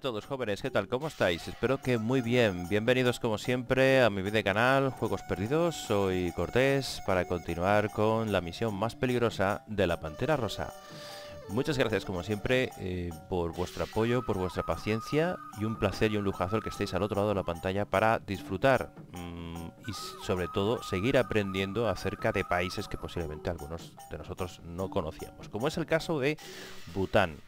Hola a todos jóvenes, ¿qué tal? ¿Cómo estáis? Espero que muy bien. Bienvenidos como siempre a mi video canal Juegos Perdidos. Soy Cortés para continuar con la misión más peligrosa de la Pantera Rosa. Muchas gracias como siempre eh, por vuestro apoyo, por vuestra paciencia y un placer y un lujazo el que estéis al otro lado de la pantalla para disfrutar mm, y sobre todo seguir aprendiendo acerca de países que posiblemente algunos de nosotros no conocíamos, como es el caso de Bután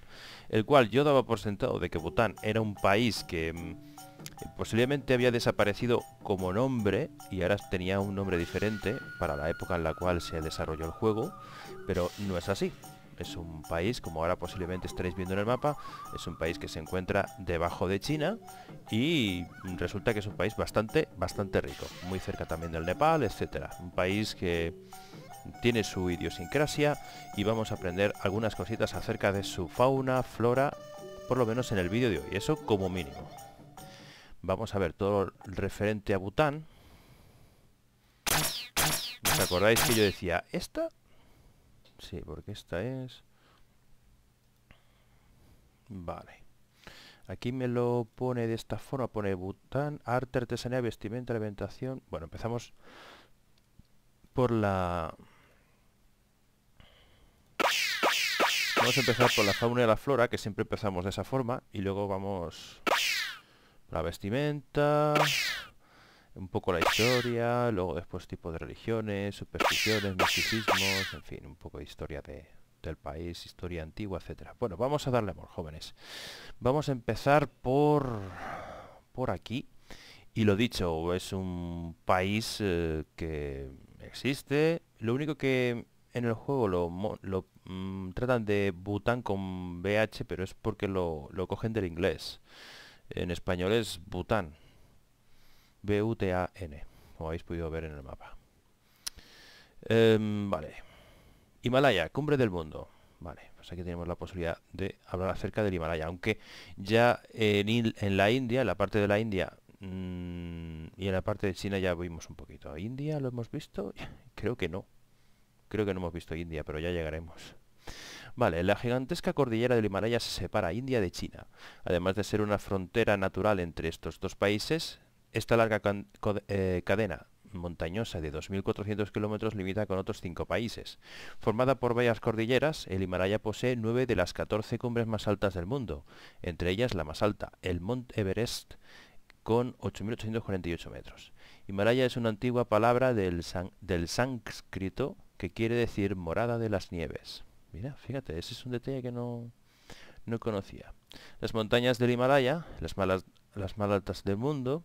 el cual yo daba por sentado de que Bután era un país que mm, posiblemente había desaparecido como nombre y ahora tenía un nombre diferente para la época en la cual se desarrolló el juego, pero no es así. Es un país, como ahora posiblemente estaréis viendo en el mapa, es un país que se encuentra debajo de China y resulta que es un país bastante, bastante rico, muy cerca también del Nepal, etcétera. Un país que tiene su idiosincrasia y vamos a aprender algunas cositas acerca de su fauna, flora, por lo menos en el vídeo de hoy, eso como mínimo. Vamos a ver todo referente a Bután. ¿Os acordáis que yo decía esta? Sí, porque esta es... Vale. Aquí me lo pone de esta forma, pone Bután, arte, artesanía, vestimenta, alimentación... Bueno, empezamos por la Vamos a empezar por la fauna y la flora, que siempre empezamos de esa forma, y luego vamos la vestimenta, un poco la historia, luego después tipo de religiones, supersticiones, misticismos, en fin, un poco de historia de, del país, historia antigua, etcétera. Bueno, vamos a darle amor, jóvenes. Vamos a empezar por por aquí. Y lo dicho, es un país eh, que existe. Lo único que en el juego lo, mm, tratan de Bután con BH, pero es porque lo, lo cogen del inglés. En español es Bután. B-U-T-A-N. Como habéis podido ver en el mapa. Em, vale. Himalaya, cumbre del mundo. Vale, pues aquí tenemos la posibilidad de hablar acerca del Himalaya. Aunque ya en, la India, en la parte de la India mm, y en la parte de China ya vimos un poquito. ¿India lo hemos visto? Creo que no. Creo que no hemos visto India, pero ya llegaremos. Vale, la gigantesca cordillera del Himalaya se separa India de China. Además de ser una frontera natural entre estos dos países, esta larga eh, cadena montañosa de 2.400 kilómetros limita con otros cinco países. Formada por varias cordilleras, el Himalaya posee nueve de las 14 cumbres más altas del mundo, entre ellas la más alta, el Mont Everest, con 8.848 metros. Himalaya es una antigua palabra del, del sánscrito que quiere decir morada de las nieves. Mira, fíjate, ese es un detalle que no, no conocía. Las montañas del Himalaya, las, malas, las más altas del mundo,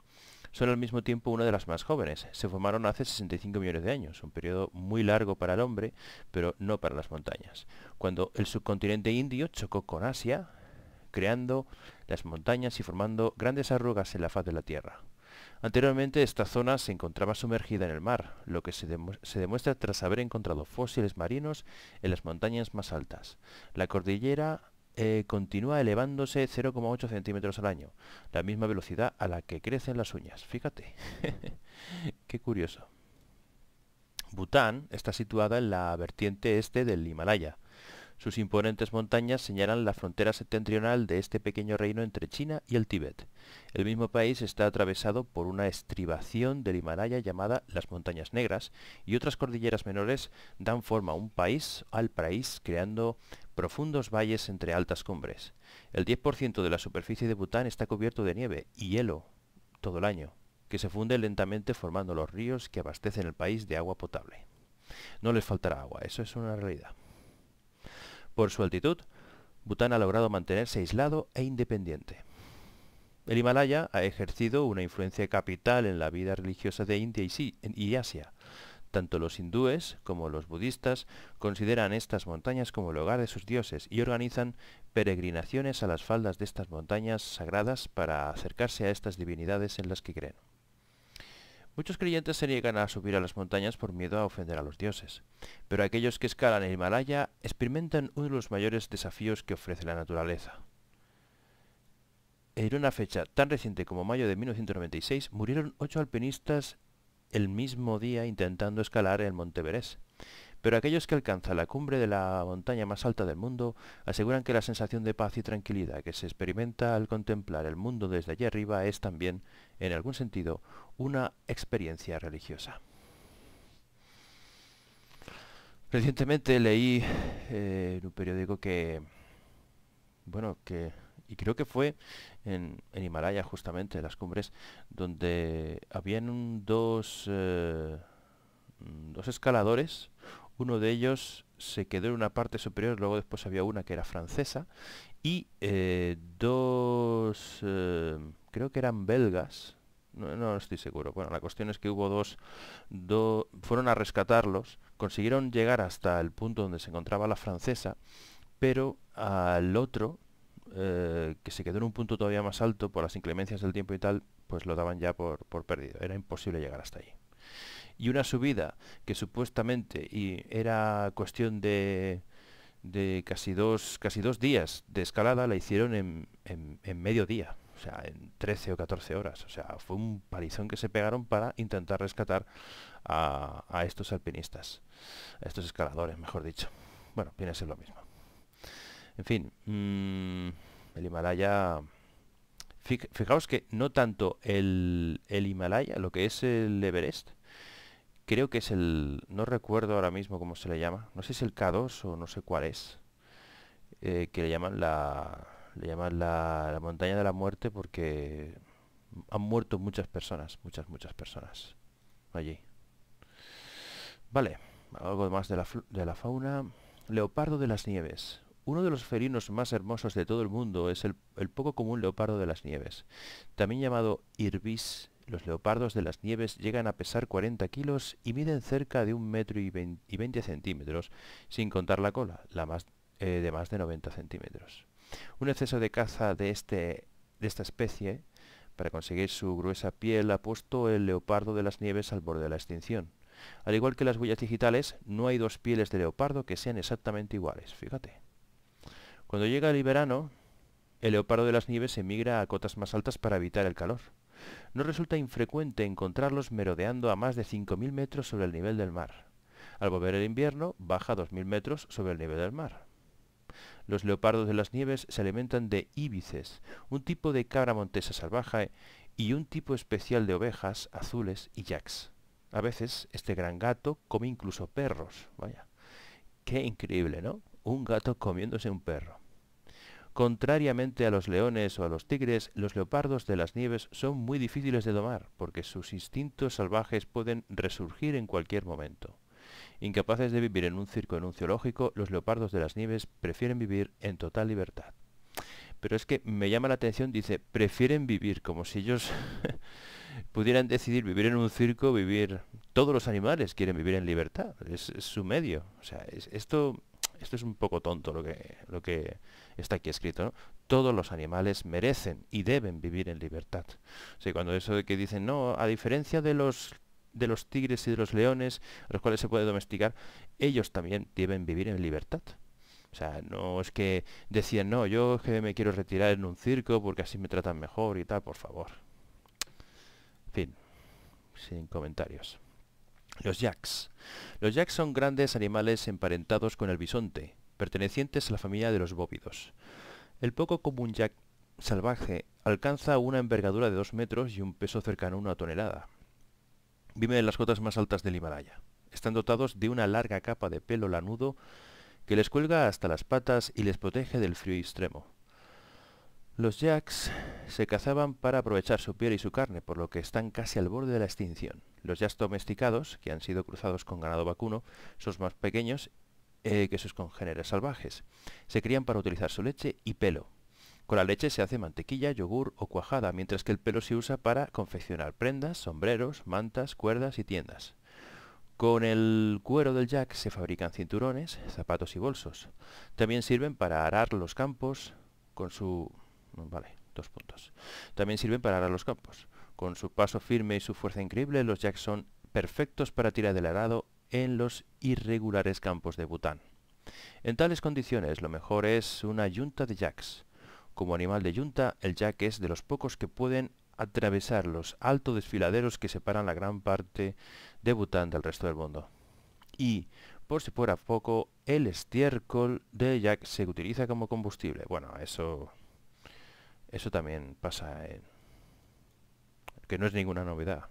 son al mismo tiempo una de las más jóvenes. Se formaron hace 65 millones de años, un periodo muy largo para el hombre, pero no para las montañas. Cuando el subcontinente indio chocó con Asia, creando las montañas y formando grandes arrugas en la faz de la Tierra. Anteriormente esta zona se encontraba sumergida en el mar, lo que se, demuestra tras haber encontrado fósiles marinos en las montañas más altas. La cordillera eh, continúa elevándose 0,8 centímetros al año, la misma velocidad a la que crecen las uñas. Fíjate, qué curioso. Bután está situada en la vertiente este del Himalaya, sus imponentes montañas señalan la frontera septentrional de este pequeño reino entre China y el Tíbet. El mismo país está atravesado por una estribación del Himalaya llamada las Montañas Negras y otras cordilleras menores dan forma a un país al país creando profundos valles entre altas cumbres. El 10% de la superficie de Bután está cubierto de nieve y hielo todo el año, que se funde lentamente formando los ríos que abastecen el país de agua potable. No les faltará agua, eso es una realidad. Por su altitud, Bután ha logrado mantenerse aislado e independiente. El Himalaya ha ejercido una influencia capital en la vida religiosa de India y Asia. Tanto los hindúes como los budistas consideran estas montañas como el hogar de sus dioses y organizan peregrinaciones a las faldas de estas montañas sagradas para acercarse a estas divinidades en las que creen. Muchos creyentes se niegan a subir a las montañas por miedo a ofender a los dioses, pero aquellos que escalan el Himalaya experimentan uno de los mayores desafíos que ofrece la naturaleza. En una fecha tan reciente como mayo de 1996 murieron ocho alpinistas el mismo día intentando escalar el Monte Verés pero aquellos que alcanzan la cumbre de la montaña más alta del mundo aseguran que la sensación de paz y tranquilidad que se experimenta al contemplar el mundo desde allí arriba es también, en algún sentido, una experiencia religiosa. Recientemente leí eh, en un periódico que, bueno, que, y creo que fue en, Himalaya justamente, en las cumbres, donde habían eh, dos escaladores, uno de ellos se quedó en una parte superior, luego después había una que era francesa y eh, dos, eh, creo que eran belgas, no, estoy seguro. Bueno, la cuestión es que hubo dos, fueron a rescatarlos, consiguieron llegar hasta el punto donde se encontraba la francesa, pero al otro, eh, que se quedó en un punto todavía más alto por las inclemencias del tiempo y tal, pues lo daban ya por, por perdido. Era imposible llegar hasta allí y una subida que supuestamente y era cuestión de, de casi dos casi días de escalada la hicieron en, en, medio día o sea en 13 o 14 horas o sea fue un palizón que se pegaron para intentar rescatar a, estos alpinistas a estos escaladores mejor dicho bueno viene a ser lo mismo en fin mm, el Himalaya fijaos que no tanto el, el Himalaya lo que es el Everest Creo que es el... No recuerdo ahora mismo cómo se le llama. No sé si es el K2 o no sé cuál es. Eh, que le llaman la... Le llaman la, la montaña de la muerte porque han muerto muchas personas, muchas, muchas personas allí. Vale, algo más de la, fauna. Leopardo de las nieves. Uno de los felinos más hermosos de todo el mundo es el, el poco común leopardo de las nieves, también llamado irbis los leopardos de las nieves llegan a pesar 40 kilos y miden cerca de un metro y 20 centímetros, sin contar la cola, la más, eh, de más de 90 centímetros. Un exceso de caza de, este, de esta especie, para conseguir su gruesa piel, ha puesto el leopardo de las nieves al borde de la extinción. Al igual que las huellas digitales, no hay dos pieles de leopardo que sean exactamente iguales, fíjate. Cuando llega el verano, el leopardo de las nieves emigra a cotas más altas para evitar el calor no resulta infrecuente encontrarlos merodeando a más de 5.000 metros sobre el nivel del mar. Al volver el invierno, baja 2.000 metros sobre el nivel del mar. Los leopardos de las nieves se alimentan de íbices, un tipo de cabra montesa salvaje y un tipo especial de ovejas, azules y yaks. A veces este gran gato come incluso perros. Vaya. Qué increíble, ¿no? Un gato comiéndose un perro. Contrariamente a los leones o a los tigres, los leopardos de las nieves son muy difíciles de domar, porque sus instintos salvajes pueden resurgir en cualquier momento. Incapaces de vivir en un circo en un zoológico, los leopardos de las nieves prefieren vivir en total libertad. Pero es que me llama la atención, dice, prefieren vivir como si ellos pudieran decidir vivir en un circo, vivir... Todos los animales quieren vivir en libertad, es, su medio. O sea, esto esto es un poco tonto lo que, lo que está aquí escrito, todos los animales merecen y deben vivir en libertad. O cuando eso de que dicen, no, a diferencia de los de los tigres y de los leones, los cuales se puede domesticar, ellos también deben vivir en libertad. O sea, no es que decían, no, yo que me quiero retirar en un circo porque así me tratan mejor y tal, por favor. fin, sin comentarios. Los yaks. Los yaks son grandes animales emparentados con el bisonte, pertenecientes a la familia de los bóvidos. El poco común yak salvaje alcanza una envergadura de 2 metros y un peso cercano a una tonelada. Viven en las cotas más altas del Himalaya. Están dotados de una larga capa de pelo lanudo que les cuelga hasta las patas y les protege del frío extremo. Los yaks se cazaban para aprovechar su piel y su carne, por lo que están casi al borde de la extinción. Los yaks domesticados, que han sido cruzados con ganado vacuno, son más pequeños eh, que sus congéneres salvajes. Se crían para utilizar su leche y pelo. Con la leche se hace mantequilla, yogur o cuajada, mientras que el pelo se usa para confeccionar prendas, sombreros, mantas, cuerdas y tiendas. Con el cuero del jack se fabrican cinturones, zapatos y bolsos. También sirven para arar los campos con su Vale, dos puntos. También sirven para arar los campos. Con su paso firme y su fuerza increíble, los jacks son perfectos para tirar del arado en los irregulares campos de Bután. En tales condiciones, lo mejor es una yunta de jacks. Como animal de yunta, el jack es de los pocos que pueden atravesar los altos desfiladeros que separan la gran parte de Bután del resto del mundo. Y, por si fuera poco, el estiércol de Jack se utiliza como combustible. Bueno, eso eso también pasa en... que no es ninguna novedad.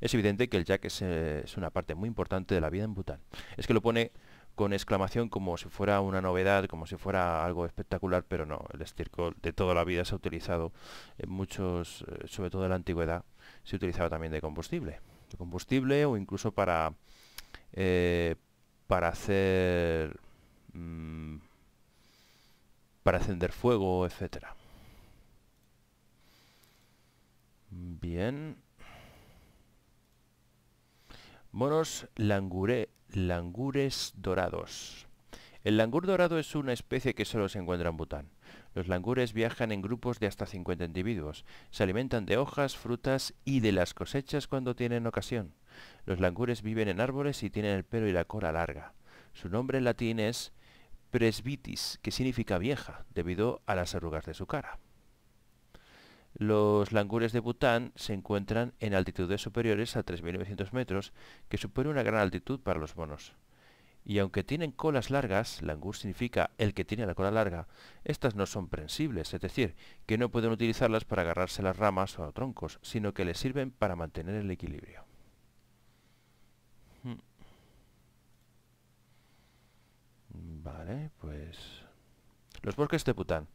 Es evidente que el jack es, eh, una parte muy importante de la vida en Bután. Es que lo pone con exclamación como si fuera una novedad, como si fuera algo espectacular, pero no, el estirco de toda la vida se ha utilizado en muchos, eh, sobre todo en la antigüedad, se utilizaba también de combustible. De combustible o incluso para, eh, para hacer... Mm, para encender fuego, etcétera. Bien. Monos languré, langures dorados. El langur dorado es una especie que solo se encuentra en Bután. Los langures viajan en grupos de hasta 50 individuos. Se alimentan de hojas, frutas y de las cosechas cuando tienen ocasión. Los langures viven en árboles y tienen el pelo y la cola larga. Su nombre en latín es presbitis, que significa vieja, debido a las arrugas de su cara. Los langures de Bután se encuentran en altitudes superiores a 3.900 metros, que supone una gran altitud para los monos. Y aunque tienen colas largas, langur significa el que tiene la cola larga, estas no son prensibles, es decir, que no pueden utilizarlas para agarrarse a las ramas o a troncos, sino que les sirven para mantener el equilibrio. Hmm. Vale, pues... Los bosques de Bután.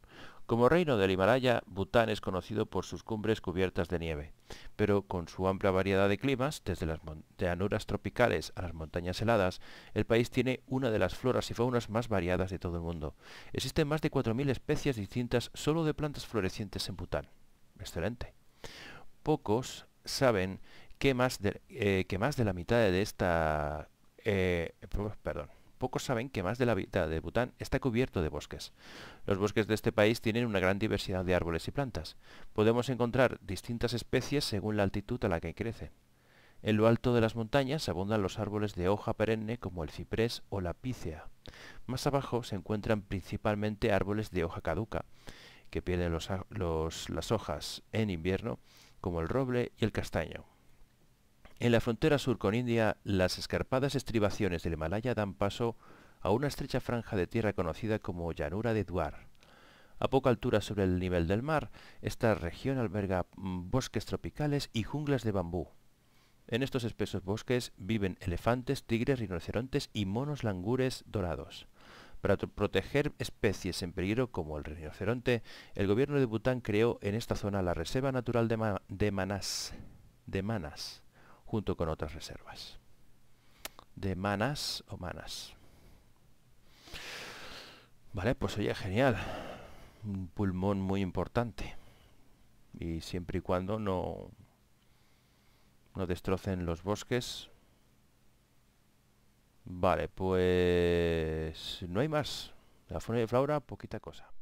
Como reino del Himalaya, Bután es conocido por sus cumbres cubiertas de nieve, pero con su amplia variedad de climas, desde las llanuras tropicales a las montañas heladas, el país tiene una de las floras y faunas más variadas de todo el mundo. Existen más de 4.000 especies distintas solo de plantas florecientes en Bután. Excelente. Pocos saben que más de, eh, más de la mitad de esta... Eh, perdón pocos saben que más de la mitad de Bután está cubierto de bosques. Los bosques de este país tienen una gran diversidad de árboles y plantas. Podemos encontrar distintas especies según la altitud a la que crecen. En lo alto de las montañas abundan los árboles de hoja perenne como el ciprés o la pícea. Más abajo se encuentran principalmente árboles de hoja caduca, que pierden las hojas en invierno, como el roble y el castaño. En la frontera sur con India, las escarpadas estribaciones del Himalaya dan paso a una estrecha franja de tierra conocida como llanura de Duar. A poca altura sobre el nivel del mar, esta región alberga mm, bosques tropicales y junglas de bambú. En estos espesos bosques viven elefantes, tigres, rinocerontes y monos langures dorados. Para proteger especies en peligro como el rinoceronte, el gobierno de Bután creó en esta zona la Reserva Natural de, De Manas junto con otras reservas de manas o manas. Vale, pues oye, genial. Un pulmón muy importante. Y siempre y cuando no, no destrocen los bosques. Vale, pues no hay más. La fauna y la flora, poquita cosa.